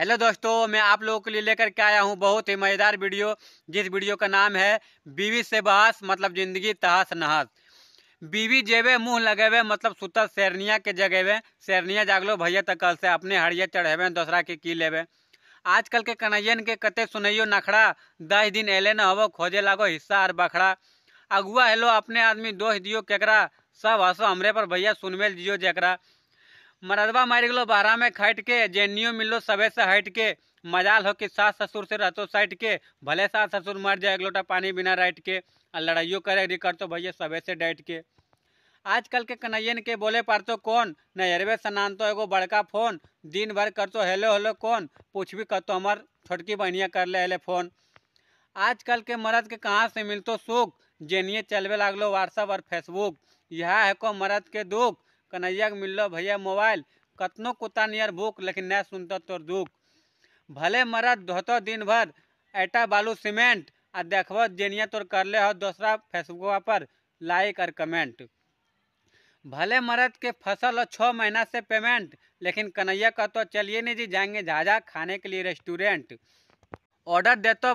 hello दोस्तों मैं आप लोगों के लिए लेकर के आया हूँ बहुत ही मज़ेदार वीडियो जिस वीडियो का नाम है बीवी से बहस मतलब जिंदगी तहस नहस बीवी जेबे मुंह लगेवे मतलब सुतल शेरनिया के जगेबे शेरनिया जागलो भैया तकल तो से अपने हरिया चढ़ेबे दोसरा के की लेवे आजकल के कन्हैयन के कते सुनैयो नखड़ा दस दिन एले न हो खोजे लागो हिस्सा और बखड़ा अगुआ हेलो अपने आदमी दोष दियो केकरा सब हसो हमरे पर भैया सुनवेल जियो जकरा मरदबा मार गलो बारह में खट के नियो मिलो सबे से हट के मजाल हो कि सास ससुर से रहतो सट के भले सास ससुर मर जाए एक लोटा पानी बिना राट के और लड़ाइयो करे रिकॉर्ड तो भैया सबे से डट के आजकल के कन्हैयन के बोले पर तो कौन नैरवे सनान तो एगो बड़का फोन दिन भर कर तो हेलो हेलो कौन पूछ भी कर तो हमार छोटकी बहनिया कर ले हेले फोन आजकल के मर्द के कहाँ से मिलतो सुख जेनिए चलवे लागलो व्हाट्सअप और फेसबुक यह है को मर्द के दुख कन्हैया मिल लो भैया मोबाइल कतनो कुत्ता नियर भूख लेकिन नहीं सुनता तोर दुख भले मरद धोतो दिन भर ऐटा बालू सीमेंट आ देखब जेनिया तोर ले हो दूसरा फेसबुकवा पर लाइक और कमेंट भले मरद के फसल हो छः महीना से पेमेंट लेकिन कन्हैया का तो चलिए नहीं जी जाएंगे झाझा खाने के लिए रेस्टोरेंट ऑर्डर दे तो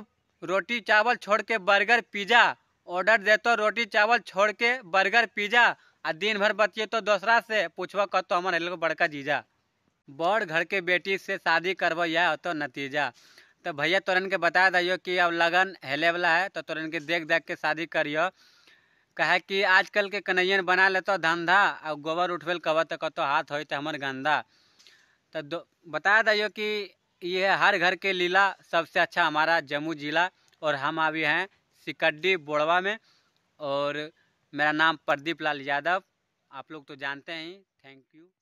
रोटी चावल छोड़ के बर्गर पिज़्ज़ा ऑर्डर दे तो रोटी चावल छोड़ के बर्गर पिज़्ज़ा आ दिन भर बचिए तो दोसरा से पूछब कतो तो हमारे बड़का जीजा बड़ घर के बेटी से शादी करब या तो नतीजा तो भैया तोरन के बता दियो कि अब लगन हेले वाला है तो तोरन के देख देख के शादी करियो कहे कि आजकल के कन्हैयन बना लेतो धंधा और गोबर उठबे कब तो कतो हाथ हो तो गंदा तो बता दियो कि यह हर घर के लीला सबसे अच्छा हमारा जम्मू जिला और हम अभी हैं सिकड्डी बोड़वा में और मेरा नाम प्रदीप लाल यादव आप लोग तो जानते हैं थैंक यू